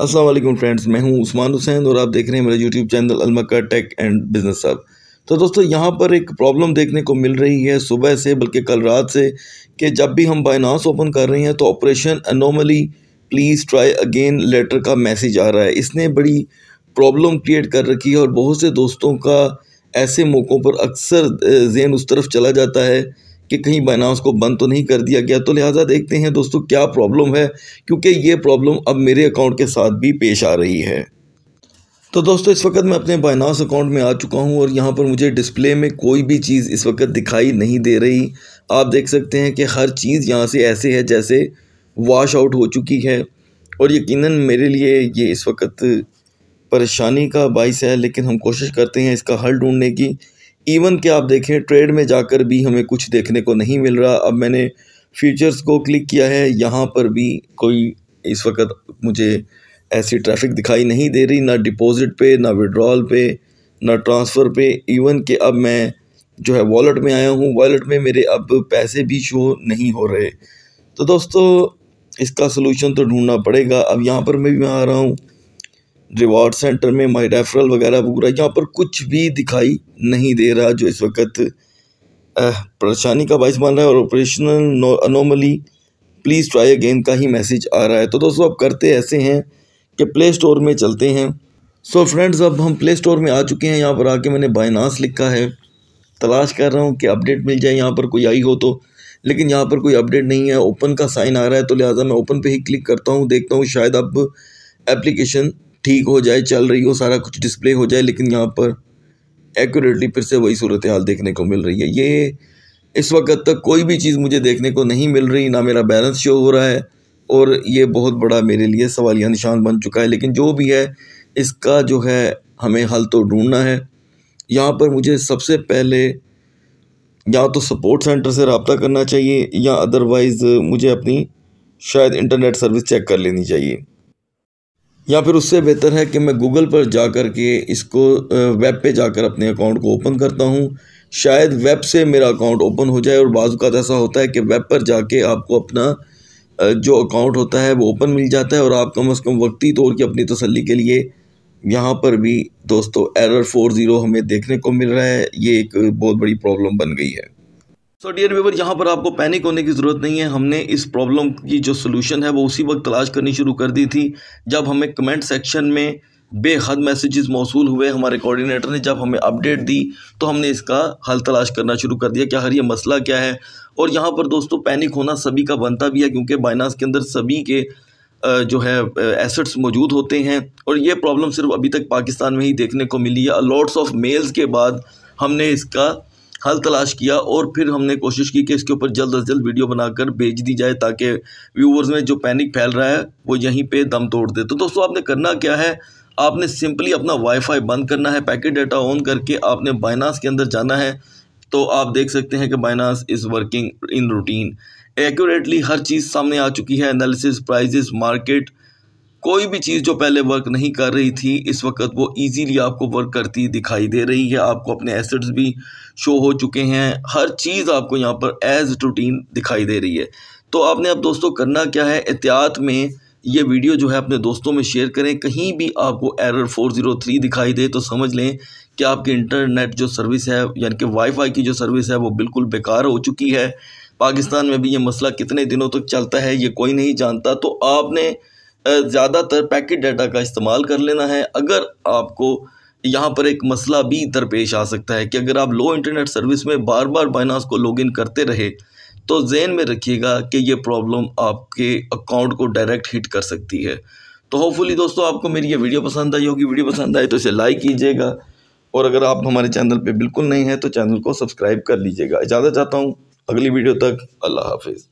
Aslam friends मैं हूं उस्मान हुसैन और आप देख रहे हैं मेरा YouTube channel Almakka tech and business hub तो दोस्तों यहाँ पर एक प्रॉब्लम देखने को मिल रही है सुबह से बल्कि कल रात से कि जब भी हम बाइनास ओपन कर रहे हैं तो operation anomaly please try again later का मैसेज आ रहा है इसने बड़ी प्रॉब्लम क्रिएट कर रखी है और बहुत से दोस्तों का ऐसे मौक़ों पर अक्सर जेन उस तरफ चला जाता है कि कहीं बाइनास को बंद तो नहीं कर दिया गया तो लिहाजा देखते हैं दोस्तों क्या प्रॉब्लम है क्योंकि ये प्रॉब्लम अब मेरे अकाउंट के साथ भी पेश आ रही है तो दोस्तों इस वक्त मैं अपने बाइनास अकाउंट में आ चुका हूं और यहां पर मुझे डिस्प्ले में कोई भी चीज़ इस वक्त दिखाई नहीं दे रही आप देख सकते हैं कि हर चीज़ यहाँ से ऐसे है जैसे वाश आउट हो चुकी है और यकीनन मेरे लिए ये इस वक्त परेशानी का बाइस है लेकिन हम कोशिश करते हैं इसका हल ढूंढने की इवन कि आप देखें ट्रेड में जाकर भी हमें कुछ देखने को नहीं मिल रहा अब मैंने फ्यूचर्स को क्लिक किया है यहाँ पर भी कोई इस वक्त मुझे ऐसी ट्रैफिक दिखाई नहीं दे रही ना डिपॉजिट पे ना विड्रॉल पे ना ट्रांसफ़र पे इवन कि अब मैं जो है वॉलेट में आया हूँ वॉलेट में मेरे अब पैसे भी शो नहीं हो रहे तो दोस्तों इसका सलूशन तो ढूंढना पड़ेगा अब यहाँ पर मैं भी आ रहा हूँ रिवॉर्ड सेंटर में माई रेफरल वगैरह वगैरह यहाँ पर कुछ भी दिखाई नहीं दे रहा जो इस वक्त परेशानी का बायस बन रहा है और operational anomaly please try again का ही मैसेज आ रहा है तो दोस्तों अब करते ऐसे हैं कि प्ले स्टोर में चलते हैं सो so फ्रेंड्स अब हम प्ले स्टोर में आ चुके हैं यहाँ पर आके मैंने बाइनास लिखा है तलाश कर रहा हूँ कि अपडेट मिल जाए यहाँ पर कोई आई हो तो लेकिन यहाँ पर कोई अपडेट नहीं है ओपन का साइन आ रहा है तो लिहाजा मैं ओपन पे ही क्लिक करता हूँ देखता हूँ शायद अब एप्लीकेशन ठीक हो जाए चल रही हो सारा कुछ डिस्प्ले हो जाए लेकिन यहाँ पर एक्यूरेटली फिर से वही सूरत हाल देखने को मिल रही है ये इस वक्त तक कोई भी चीज़ मुझे देखने को नहीं मिल रही ना मेरा बैलेंस शो हो रहा है और ये बहुत बड़ा मेरे लिए सवालिया निशान बन चुका है लेकिन जो भी है इसका जो है हमें हल तो ढूंढना है यहाँ पर मुझे सबसे पहले या तो सपोर्ट सेंटर से रबता करना चाहिए या अदरवाइज़ मुझे अपनी शायद इंटरनेट सर्विस चेक कर लेनी चाहिए या फिर उससे बेहतर है कि मैं गूगल पर जा कर के इसको वेब पे जाकर अपने अकाउंट को ओपन करता हूँ शायद वेब से मेरा अकाउंट ओपन हो जाए और बाजू का ऐसा होता है कि वेब पर जाके आपको अपना जो अकाउंट होता है वो ओपन मिल जाता है और आप कम अज़ कम वक्ती तौर की अपनी तसली के लिए यहाँ पर भी दोस्तों एरर फोर ज़ीरो हमें देखने को मिल रहा है ये एक बहुत बड़ी प्रॉब्लम बन गई है सो डियर व्यूवर यहाँ पर आपको पैनिक होने की ज़रूरत नहीं है हमने इस प्रॉब्लम की जो सोल्यूशन है वो उसी वक्त तलाश करनी शुरू कर दी थी जब हमें कमेंट सेक्शन में बेहद मैसेजेस मौसू हुए हमारे कोऑर्डिनेटर ने जब हमें अपडेट दी तो हमने इसका हल तलाश करना शुरू कर दिया क्या हर ये मसला क्या है और यहाँ पर दोस्तों पैनिक होना सभी का बनता भी है क्योंकि बाइनास के अंदर सभी के जो है एसेट्स मौजूद होते हैं और ये प्रॉब्लम सिर्फ अभी तक पाकिस्तान में ही देखने को मिली है लॉट्स ऑफ मेल्स के बाद हमने इसका हल तलाश किया और फिर हमने कोशिश की कि इसके ऊपर जल्द अज जल्द वीडियो बनाकर भेज दी जाए ताकि व्यूवर्स में जो पैनिक फैल रहा है वो यहीं पर दम तोड़ दे तो दोस्तों आपने करना क्या है आपने सिंपली अपना वाईफाई बंद करना है पैकेट डाटा ऑन करके आपने बाइनास के अंदर जाना है तो आप देख सकते हैं कि Binance is working in routine accurately हर चीज़ सामने आ चुकी है एनालिसिस प्राइजेस मार्केट कोई भी चीज़ जो पहले वर्क नहीं कर रही थी इस वक्त वो इजीली आपको वर्क करती दिखाई दे रही है आपको अपने एसेट्स भी शो हो चुके हैं हर चीज़ आपको यहाँ पर एज रूटीन दिखाई दे रही है तो आपने अब दोस्तों करना क्या है एहतियात में ये वीडियो जो है अपने दोस्तों में शेयर करें कहीं भी आपको एरर 403 दिखाई दे तो समझ लें कि आपकी इंटरनेट जो सर्विस है यानी कि वाईफाई की जो सर्विस है वो बिल्कुल बेकार हो चुकी है पाकिस्तान में भी ये मसला कितने दिनों तक तो चलता है ये कोई नहीं जानता तो आपने ज़्यादातर पैकेट डाटा का इस्तेमाल कर लेना है अगर आपको यहाँ पर एक मसला भी दरपेश आ सकता है कि अगर आप लो इंटरनेट सर्विस में बार बार बाइनास को लॉगिन करते रहे तो जेन में रखिएगा कि ये प्रॉब्लम आपके अकाउंट को डायरेक्ट हिट कर सकती है तो होपफुली दोस्तों आपको मेरी ये वीडियो पसंद आई होगी वीडियो पसंद आई तो इसे लाइक कीजिएगा और अगर आप हमारे चैनल पर बिल्कुल नहीं हैं तो चैनल को सब्सक्राइब कर लीजिएगा इजाज़त चाहता हूँ अगली वीडियो तक अल्लाह हाफिज़